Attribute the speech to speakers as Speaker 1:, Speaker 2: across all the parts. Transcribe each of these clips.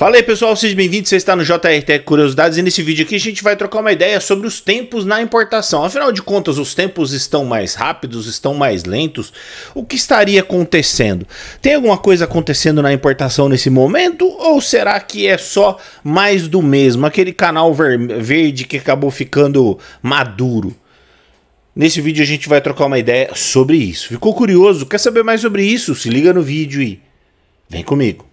Speaker 1: Fala aí pessoal, sejam bem-vindos, você está no JRT Curiosidades e nesse vídeo aqui a gente vai trocar uma ideia sobre os tempos na importação. Afinal de contas, os tempos estão mais rápidos, estão mais lentos? O que estaria acontecendo? Tem alguma coisa acontecendo na importação nesse momento ou será que é só mais do mesmo, aquele canal verde que acabou ficando maduro? Nesse vídeo a gente vai trocar uma ideia sobre isso. Ficou curioso? Quer saber mais sobre isso? Se liga no vídeo e vem comigo.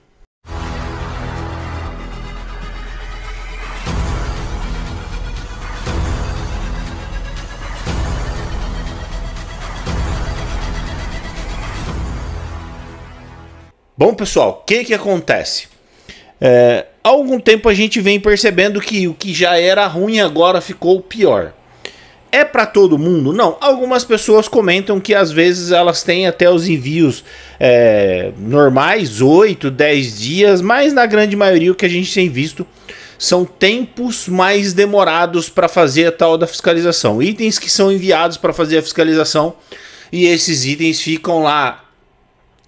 Speaker 1: Bom, pessoal, o que, que acontece? É, há algum tempo a gente vem percebendo que o que já era ruim agora ficou pior. É para todo mundo? Não. Algumas pessoas comentam que às vezes elas têm até os envios é, normais, 8, 10 dias, mas na grande maioria o que a gente tem visto são tempos mais demorados para fazer a tal da fiscalização. Itens que são enviados para fazer a fiscalização e esses itens ficam lá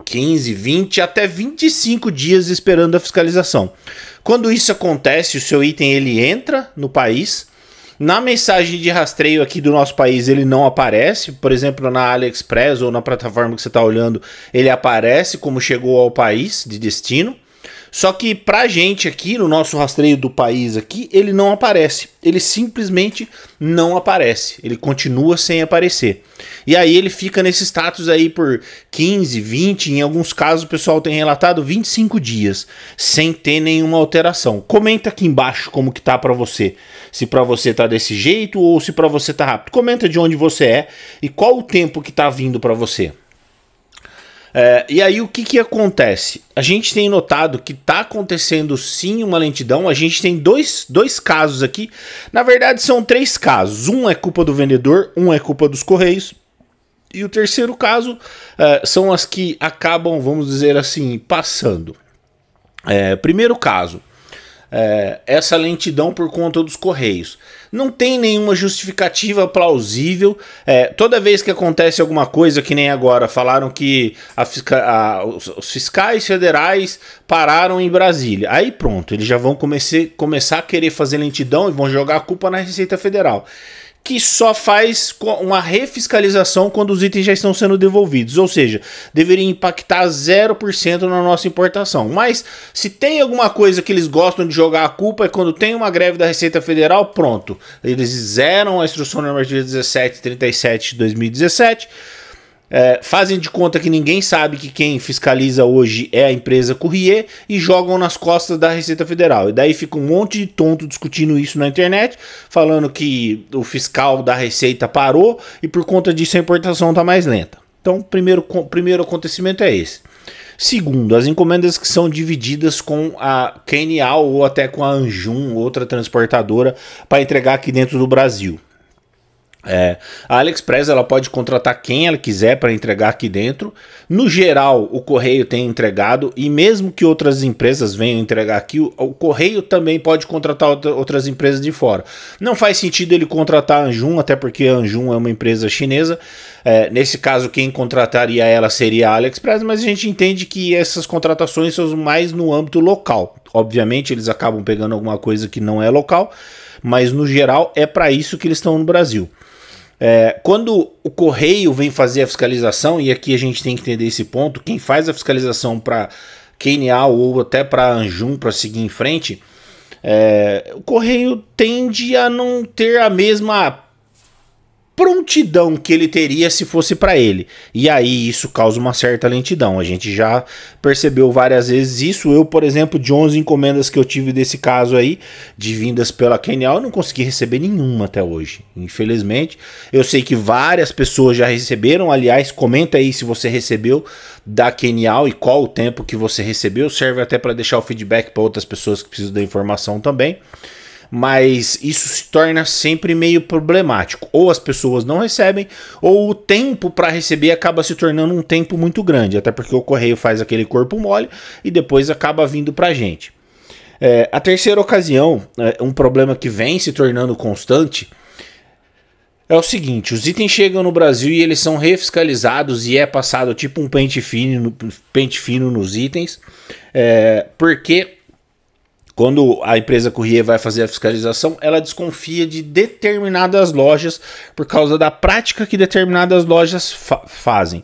Speaker 1: 15, 20 até 25 dias esperando a fiscalização. Quando isso acontece, o seu item ele entra no país. Na mensagem de rastreio aqui do nosso país ele não aparece, por exemplo, na AliExpress ou na plataforma que você está olhando, ele aparece como chegou ao país de destino. Só que pra gente aqui, no nosso rastreio do país aqui, ele não aparece. Ele simplesmente não aparece. Ele continua sem aparecer. E aí ele fica nesse status aí por 15, 20, em alguns casos o pessoal tem relatado 25 dias, sem ter nenhuma alteração. Comenta aqui embaixo como que tá para você. Se para você tá desse jeito ou se para você tá rápido. Comenta de onde você é e qual o tempo que tá vindo para você. É, e aí o que, que acontece? A gente tem notado que está acontecendo sim uma lentidão. A gente tem dois, dois casos aqui. Na verdade, são três casos. Um é culpa do vendedor, um é culpa dos Correios. E o terceiro caso é, são as que acabam, vamos dizer assim, passando. É, primeiro caso, é, essa lentidão por conta dos Correios não tem nenhuma justificativa plausível. É, toda vez que acontece alguma coisa, que nem agora, falaram que a fisca, a, os, os, fiscais federais pararam em Brasília. Aí pronto, eles já vão comece, começar a querer fazer lentidão e vão jogar a culpa na Receita Federal que só faz uma refiscalização quando os itens já estão sendo devolvidos, ou seja, deveria impactar 0% na nossa importação. Mas se tem alguma coisa que eles gostam de jogar a culpa é quando tem uma greve da Receita Federal, pronto. Eles zeram a instrução normativa 1737 de 2017 é, fazem de conta que ninguém sabe que quem fiscaliza hoje é a empresa Courrier e jogam nas costas da Receita Federal. E daí fica um monte de tonto discutindo isso na internet, falando que o fiscal da Receita parou e por conta disso a importação está mais lenta. Então, primeiro, primeiro acontecimento é esse. Segundo, as encomendas que são divididas com a KNA ou até com a Anjum, outra transportadora, para entregar aqui dentro do Brasil. É, a AliExpress ela pode contratar quem ela quiser para entregar aqui dentro. No geral, o correio tem entregado e mesmo que outras empresas venham entregar aqui, o, o correio também pode contratar outra, outras empresas de fora. Não faz sentido ele contratar a Anjum, até porque a Anjum é uma empresa chinesa. É, nesse caso, quem contrataria ela seria a AliExpress, mas a gente entende que essas contratações são mais no âmbito local. Obviamente, eles acabam pegando alguma coisa que não é local, mas no geral é para isso que eles estão no Brasil. É, quando o correio vem fazer a fiscalização, e aqui a gente tem que entender esse ponto: quem faz a fiscalização para Kna ou até para Anjum para seguir em frente, é, o correio tende a não ter a mesma prontidão que ele teria se fosse para ele. E aí isso causa uma certa lentidão. A gente já percebeu várias vezes isso. Eu, por exemplo, de 11 encomendas que eu tive desse caso aí, de vindas pela Kenial, eu não consegui receber nenhuma até hoje, infelizmente. Eu sei que várias pessoas já receberam. Aliás, comenta aí se você recebeu da Kenial e qual o tempo que você recebeu. Serve até para deixar o feedback para outras pessoas que precisam da informação também mas isso se torna sempre meio problemático. Ou as pessoas não recebem, ou o tempo para receber acaba se tornando um tempo muito grande, até porque o correio faz aquele corpo mole e depois acaba vindo para a gente. É, a terceira ocasião, é um problema que vem se tornando constante, é o seguinte: os itens chegam no Brasil e eles são refiscalizados e é passado tipo um pente fino, pente fino nos itens, é, porque quando a empresa Corrier vai fazer a fiscalização, ela desconfia de determinadas lojas por causa da prática que determinadas lojas fa fazem.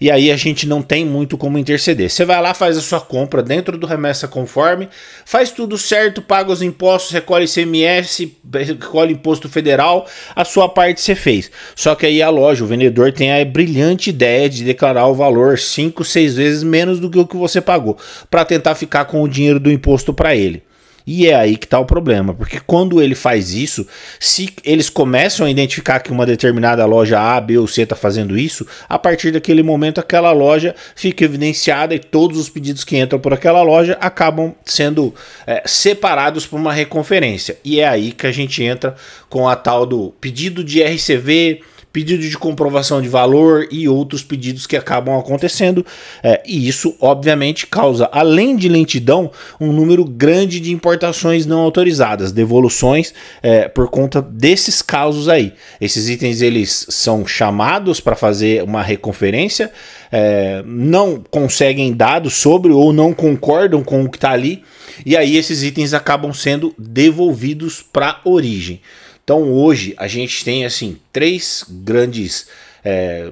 Speaker 1: E aí a gente não tem muito como interceder. Você vai lá, faz a sua compra dentro do remessa conforme, faz tudo certo, paga os impostos, recolhe CMS, recolhe imposto federal, a sua parte você fez. Só que aí a loja, o vendedor tem a brilhante ideia de declarar o valor 5, 6 vezes menos do que o que você pagou, para tentar ficar com o dinheiro do imposto para ele. E é aí que está o problema, porque quando ele faz isso, se eles começam a identificar que uma determinada loja A, B ou C está fazendo isso, a partir daquele momento aquela loja fica evidenciada e todos os pedidos que entram por aquela loja acabam sendo é, separados por uma reconferência. E é aí que a gente entra com a tal do pedido de RCV pedido de comprovação de valor e outros pedidos que acabam acontecendo. É, e isso, obviamente, causa, além de lentidão, um número grande de importações não autorizadas, devoluções é, por conta desses casos aí. Esses itens eles são chamados para fazer uma reconferência, é, não conseguem dados sobre ou não concordam com o que está ali, e aí esses itens acabam sendo devolvidos para origem. Então hoje a gente tem assim três grandes é,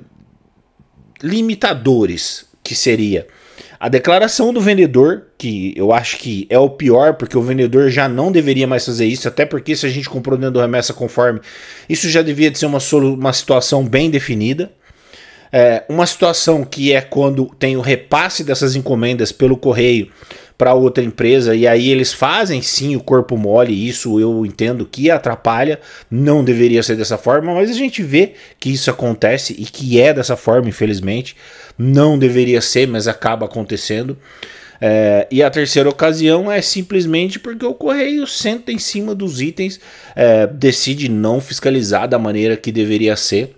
Speaker 1: limitadores que seria a declaração do vendedor, que eu acho que é o pior, porque o vendedor já não deveria mais fazer isso, até porque se a gente comprou dentro do remessa conforme, isso já devia ser uma, uma situação bem definida é, uma situação que é quando tem o repasse dessas encomendas pelo correio para outra empresa e aí eles fazem sim o corpo mole, isso eu entendo que atrapalha, não deveria ser dessa forma, mas a gente vê que isso acontece e que é dessa forma, infelizmente, não deveria ser, mas acaba acontecendo. É, e a terceira ocasião é simplesmente porque o correio senta em cima dos itens, é, decide não fiscalizar da maneira que deveria ser.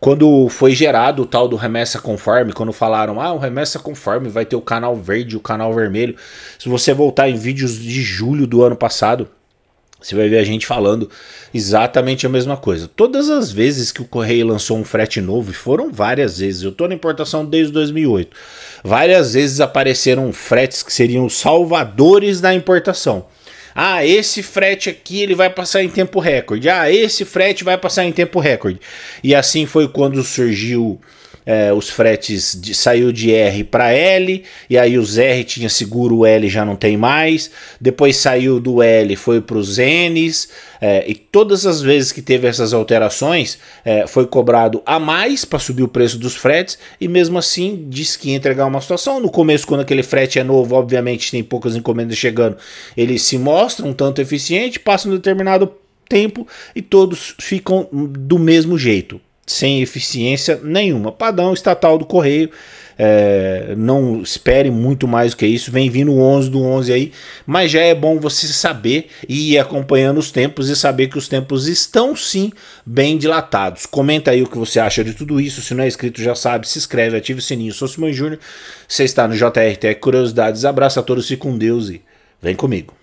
Speaker 1: Quando foi gerado o tal do remessa conforme, quando falaram, ah, o remessa conforme vai ter o canal verde, o canal vermelho. Se você voltar em vídeos de julho do ano passado, você vai ver a gente falando exatamente a mesma coisa. Todas as vezes que o Correio lançou um frete novo, e foram várias vezes, eu estou na importação desde 2008, várias vezes apareceram fretes que seriam salvadores da importação. Ah, esse frete aqui ele vai passar em tempo recorde. Ah, esse frete vai passar em tempo recorde. E assim foi quando surgiu é, os fretes de, saiu de R para L, e aí os R tinha seguro, o L já não tem mais. Depois saiu do L, foi para os N's, é, e todas as vezes que teve essas alterações, é, foi cobrado a mais para subir o preço dos fretes, e mesmo assim disse que ia entregar uma situação. No começo, quando aquele frete é novo, obviamente tem poucas encomendas chegando, ele se mostra um tanto eficiente, passa um determinado tempo e todos ficam do mesmo jeito sem eficiência nenhuma. Padrão estatal do correio, é, não espere muito mais do que isso. Vem vindo o 11 do 11 aí, mas já é bom você saber e ir acompanhando os tempos e saber que os tempos estão sim bem dilatados. Comenta aí o que você acha de tudo isso. Se não é inscrito, já sabe, se inscreve, ative o sininho. Eu sou Simão Júnior, você está no JRT Curiosidades. Abraço a todos e com Deus e vem comigo.